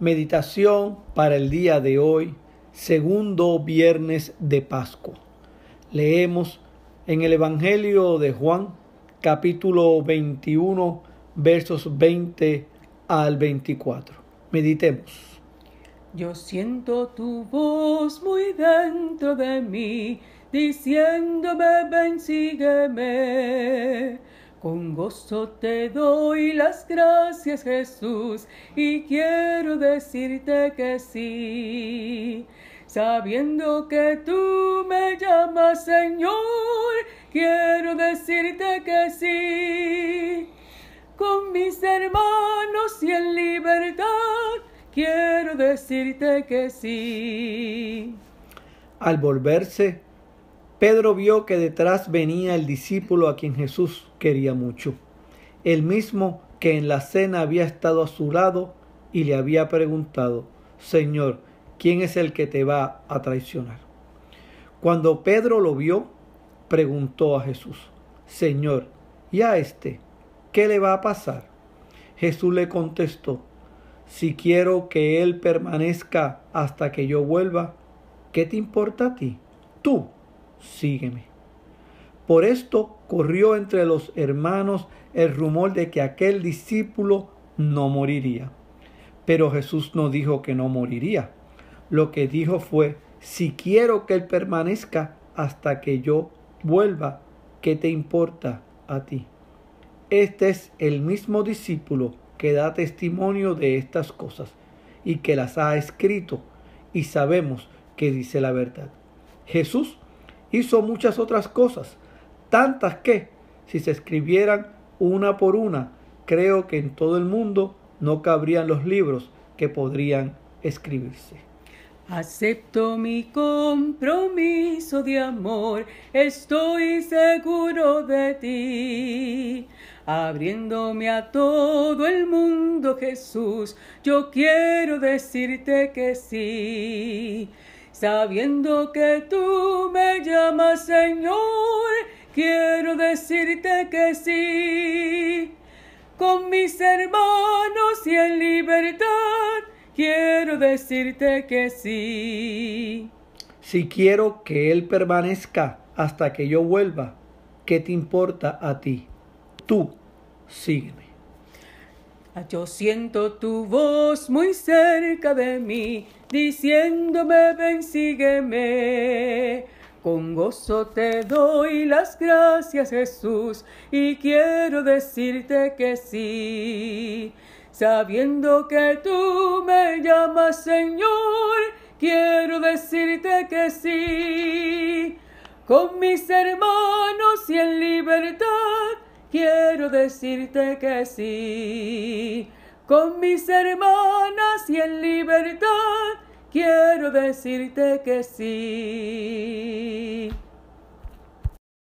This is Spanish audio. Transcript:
Meditación para el día de hoy, segundo viernes de Pascua. Leemos en el Evangelio de Juan, capítulo 21, versos 20 al 24. Meditemos. Yo siento tu voz muy dentro de mí, diciéndome, ven, con gozo te doy las gracias Jesús y quiero decirte que sí. Sabiendo que tú me llamas Señor, quiero decirte que sí. Con mis hermanos y en libertad, quiero decirte que sí. Al volverse, Pedro vio que detrás venía el discípulo a quien Jesús quería mucho, el mismo que en la cena había estado a su lado y le había preguntado, Señor, ¿quién es el que te va a traicionar? Cuando Pedro lo vio, preguntó a Jesús, Señor, ¿y a este qué le va a pasar? Jesús le contestó, si quiero que él permanezca hasta que yo vuelva, ¿qué te importa a ti? Tú sígueme. Por esto corrió entre los hermanos el rumor de que aquel discípulo no moriría. Pero Jesús no dijo que no moriría. Lo que dijo fue, si quiero que él permanezca hasta que yo vuelva, ¿qué te importa a ti? Este es el mismo discípulo que da testimonio de estas cosas y que las ha escrito y sabemos que dice la verdad. Jesús hizo muchas otras cosas, tantas que, si se escribieran una por una, creo que en todo el mundo no cabrían los libros que podrían escribirse. Acepto mi compromiso de amor, estoy seguro de ti. Abriéndome a todo el mundo, Jesús, yo quiero decirte que sí. Sabiendo que tú me llamas Señor, quiero decirte que sí. Con mis hermanos y en libertad, quiero decirte que sí. Si quiero que Él permanezca hasta que yo vuelva, ¿qué te importa a ti? Tú, sígueme. Ah, yo siento tu voz muy cerca de mí, diciéndome ven, sígueme. Con gozo te doy las gracias, Jesús, y quiero decirte que sí. Sabiendo que tú me llamas, Señor, quiero decirte que sí. Con mis hermanos y en libertad quiero decirte que sí. Con mis hermanas y en libertad, quiero decirte que sí.